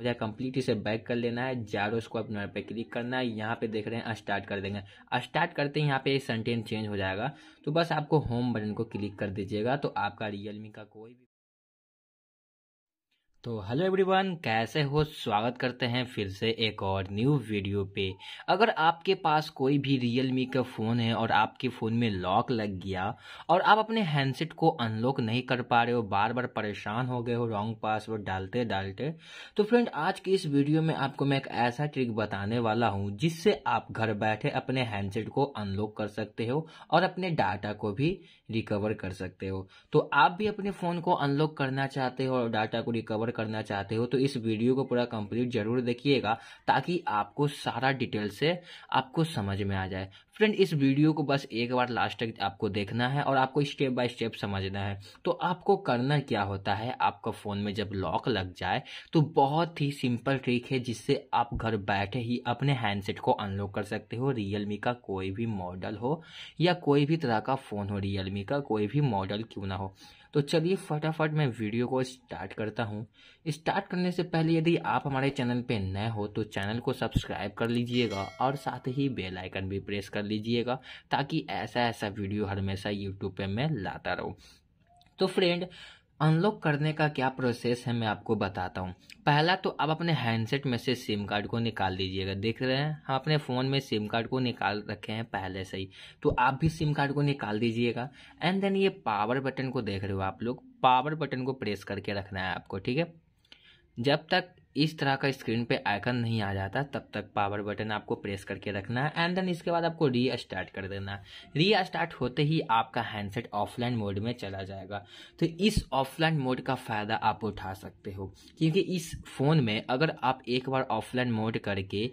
मुझे कम्प्लीट इसे बैक कर लेना है जारो इसको नंबर पे क्लिक करना है यहाँ पे देख रहे हैं स्टार्ट कर देंगे स्टार्ट करते ही यहाँ पे सेंटेंस चेंज हो जाएगा तो बस आपको होम बटन को क्लिक कर दीजिएगा तो आपका रियलमी का कोई भी तो हेलो एवरीवन कैसे हो स्वागत करते हैं फिर से एक और न्यू वीडियो पे अगर आपके पास कोई भी रियल मी का फ़ोन है और आपके फ़ोन में लॉक लग गया और आप अपने हैंडसेट को अनलॉक नहीं कर पा रहे हो बार बार परेशान हो गए हो रॉन्ग पासवर्ड डालते डालते तो फ्रेंड आज की इस वीडियो में आपको मैं एक ऐसा ट्रिक बताने वाला हूँ जिससे आप घर बैठे अपने हैंडसेट को अनलॉक कर सकते हो और अपने डाटा को भी रिकवर कर सकते हो तो आप भी अपने फ़ोन को अनलॉक करना चाहते हो और डाटा को रिकवर करना चाहते हो तो इस वीडियो को पूरा कंप्लीट जरूर देखिएगा ताकि आपको सारा डिटेल से आपको समझ में आ जाए फ्रेंड इस वीडियो को बस एक बार लास्ट तक आपको देखना है और आपको स्टेप बाय स्टेप समझना है तो आपको करना क्या होता है आपका फ़ोन में जब लॉक लग जाए तो बहुत ही सिंपल ट्रिक है जिससे आप घर बैठे ही अपने हैंडसेट को अनलॉक कर सकते हो रियलमी का कोई भी मॉडल हो या कोई भी तरह का फ़ोन हो रियलमी का कोई भी मॉडल क्यों ना हो तो चलिए फटाफट मैं वीडियो को स्टार्ट करता हूँ स्टार्ट करने से पहले यदि आप हमारे चैनल पे नए हो तो चैनल को सब्सक्राइब कर लीजिएगा और साथ ही बेल आइकन भी प्रेस कर कर लीजिएगा ताकि ऐसा ऐसा वीडियो हमेशा यूट्यूब पे मैं लाता रहूँ तो फ्रेंड अनलॉक करने का क्या प्रोसेस है मैं आपको बताता हूँ पहला तो आप अपने हैंडसेट में से सिम कार्ड को निकाल दीजिएगा देख रहे हैं हम अपने फ़ोन में सिम कार्ड को निकाल रखे हैं पहले से ही तो आप भी सिम कार्ड को निकाल दीजिएगा एंड देन ये पावर बटन को देख रहे हो आप लोग पावर बटन को प्रेस करके रखना है आपको ठीक है जब तक इस तरह का स्क्रीन पे आइकन नहीं आ जाता तब तक पावर बटन आपको प्रेस करके रखना है एंड देन इसके बाद आपको री स्टार्ट कर देना री स्टार्ट होते ही आपका हैंडसेट ऑफलाइन मोड में चला जाएगा तो इस ऑफलाइन मोड का फ़ायदा आप उठा सकते हो क्योंकि इस फ़ोन में अगर आप एक बार ऑफलाइन मोड करके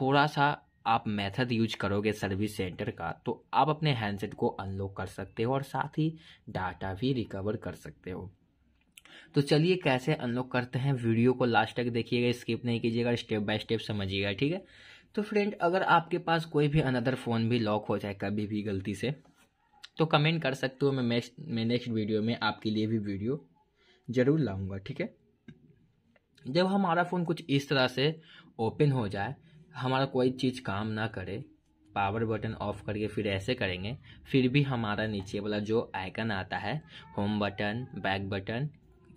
थोड़ा सा आप मेथड यूज करोगे सर्विस सेंटर का तो आप अपने हैंडसेट को अनलॉक कर सकते हो और साथ ही डाटा भी रिकवर कर सकते हो तो चलिए कैसे अनलॉक करते हैं वीडियो को लास्ट तक देखिएगा स्किप नहीं कीजिएगा स्टेप बाय स्टेप समझिएगा ठीक है तो फ्रेंड अगर आपके पास कोई भी अनदर फ़ोन भी लॉक हो जाए कभी भी गलती से तो कमेंट कर सकते हो मैं मैं नेक्स्ट वीडियो में आपके लिए भी वीडियो ज़रूर लाऊंगा ठीक है जब हमारा फ़ोन कुछ इस तरह से ओपन हो जाए हमारा कोई चीज़ काम ना करे पावर बटन ऑफ करके फिर ऐसे करेंगे फिर भी हमारा नीचे वाला जो आइकन आता है होम बटन बैक बटन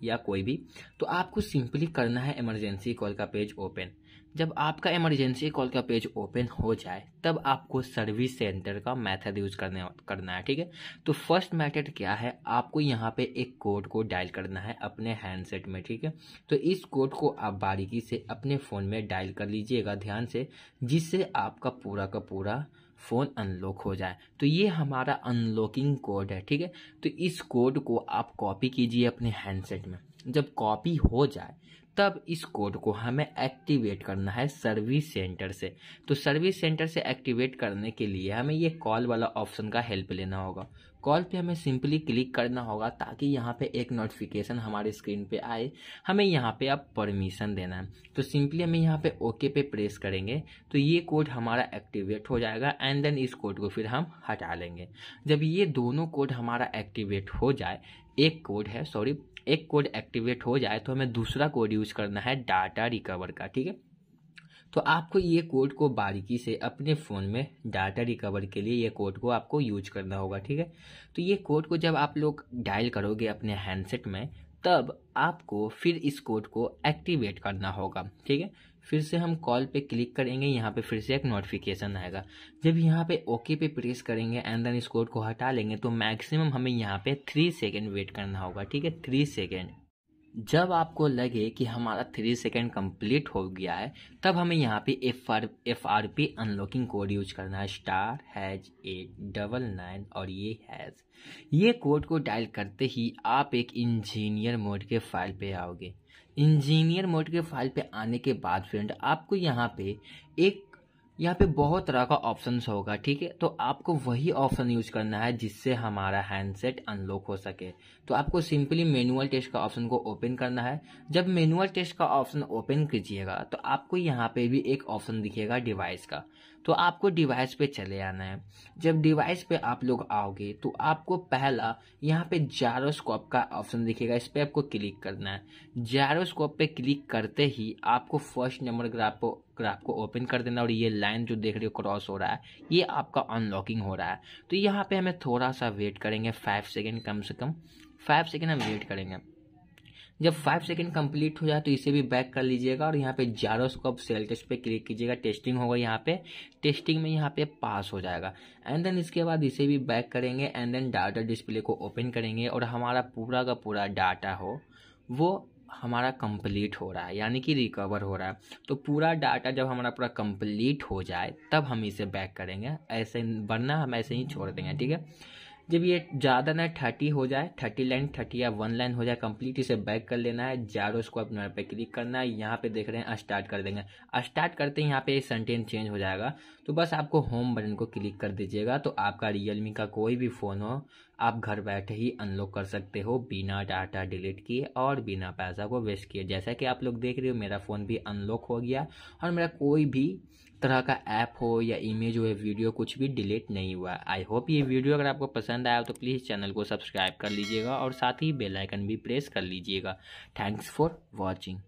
या कोई भी तो आपको सिंपली करना है इमरजेंसी कॉल का पेज ओपन जब आपका इमरजेंसी कॉल का पेज ओपन हो जाए तब आपको सर्विस सेंटर का मेथड यूज करने करना है ठीक है तो फर्स्ट मेथड क्या है आपको यहाँ पे एक कोड को डायल करना है अपने हैंडसेट में ठीक है तो इस कोड को आप बारीकी से अपने फ़ोन में डायल कर लीजिएगा ध्यान से जिससे आपका पूरा का पूरा फ़ोन अनलॉक हो जाए तो ये हमारा अनलॉकिंग कोड है ठीक है तो इस कोड को आप कॉपी कीजिए अपने हैंडसेट में जब कॉपी हो जाए तब इस कोड को हमें एक्टिवेट करना है सर्विस सेंटर से तो सर्विस सेंटर से एक्टिवेट करने के लिए हमें ये कॉल वाला ऑप्शन का हेल्प लेना होगा कॉल पे हमें सिंपली क्लिक करना होगा ताकि यहाँ पे एक नोटिफिकेशन हमारे स्क्रीन पे आए हमें यहाँ पे अब परमिशन देना है तो सिंपली हमें यहाँ पे ओके पे प्रेस करेंगे तो ये कोड हमारा एक्टिवेट हो जाएगा एंड देन इस कोड को फिर हम हटा लेंगे जब ये दोनों कोड हमारा एक्टिवेट हो जाए एक कोड है सॉरी एक कोड एक्टिवेट हो जाए तो हमें दूसरा कोड यूज करना है डाटा रिकवर का ठीक है तो आपको ये कोड को बारीकी से अपने फ़ोन में डाटा रिकवर के लिए ये कोड को आपको यूज करना होगा ठीक है तो ये कोड को जब आप लोग डायल करोगे अपने हैंडसेट में तब आपको फिर इस कोड को एक्टिवेट करना होगा ठीक है फिर से हम कॉल पे क्लिक करेंगे यहाँ पे फिर से एक नोटिफिकेशन आएगा जब यहाँ पे ओके पे प्रेस करेंगे एंड देन इस कोड को हटा लेंगे तो मैक्सिमम हमें यहाँ पे थ्री सेकेंड वेट करना होगा ठीक है थ्री सेकेंड जब आपको लगे कि हमारा थ्री सेकेंड कंप्लीट हो गया है तब हमें यहाँ पे F R F R P unlocking code use करना है star hash eight double nine और ये हैज ये कोड को डायल करते ही आप एक इंजीनियर मोड के फाइल पे आओगे इंजीनियर मोड के फाइल पे आने के बाद फ्रेंड आपको यहाँ पे एक यहाँ पे बहुत तरह का ऑप्शन होगा ठीक है तो आपको वही ऑप्शन यूज करना है जिससे हमारा हैंडसेट अनलॉक हो सके तो आपको सिंपली मैनुअल टेस्ट का ऑप्शन को ओपन करना है जब मैनुअल टेस्ट का ऑप्शन ओपन कीजिएगा तो आपको यहाँ पे भी एक ऑप्शन दिखेगा डिवाइस का तो आपको डिवाइस पे चले आना है जब डिवाइस पे आप लोग आओगे तो आपको पहला यहाँ पे जैरोस्कोप का ऑप्शन दिखेगा इस पर आपको क्लिक करना है जैरोस्कोप पे क्लिक करते ही आपको फर्स्ट नंबर ग्राफ पर कर को ओपन कर देना और ये लाइन जो देख रहे हो क्रॉस हो रहा है ये आपका अनलॉकिंग हो रहा है तो यहाँ पे हमें थोड़ा सा वेट करेंगे फाइव सेकेंड कम से कम फाइव सेकेंड हम वेट करेंगे जब फाइव सेकेंड कंप्लीट हो जाए तो इसे भी बैक कर लीजिएगा और यहाँ पे जारोस्कोप सेल टेस्ट पे क्लिक कीजिएगा टेस्टिंग होगा यहाँ पे टेस्टिंग में यहाँ पे पास हो जाएगा एंड देन इसके बाद इसे भी बैक करेंगे एंड देन डाटा डिस्प्ले को ओपन करेंगे और हमारा पूरा का पूरा डाटा हो वो हमारा कंप्लीट हो रहा है यानी कि रिकवर हो रहा है तो पूरा डाटा जब हमारा पूरा कंप्लीट हो जाए तब हम इसे बैक करेंगे ऐसे वरना हम ऐसे ही छोड़ देंगे ठीक है जब ये ज़्यादा ना थर्टी हो जाए थर्टी लाइन थर्टी या वन लाइन हो जाए कंप्लीट इसे बैक कर लेना है जारो इसको अपने पे क्लिक करना है यहाँ पे देख रहे हैं स्टार्ट कर देंगे स्टार्ट करते ही यहाँ पे सेंटेंस चेंज हो जाएगा तो बस आपको होम बटन को क्लिक कर दीजिएगा तो आपका रियलमी का कोई भी फ़ोन हो आप घर बैठे ही अनलॉक कर सकते हो बिना डाटा डिलीट किए और बिना पैसा को वेस्ट किए जैसा कि आप लोग देख रहे हो मेरा फ़ोन भी अनलॉक हो गया और मेरा कोई भी तरह का ऐप हो या इमेज हो या वीडियो कुछ भी डिलीट नहीं हुआ आई होप ये वीडियो अगर आपको पसंद आया तो प्लीज़ चैनल को सब्सक्राइब कर लीजिएगा और साथ ही बेल आइकन भी प्रेस कर लीजिएगा थैंक्स फॉर वॉचिंग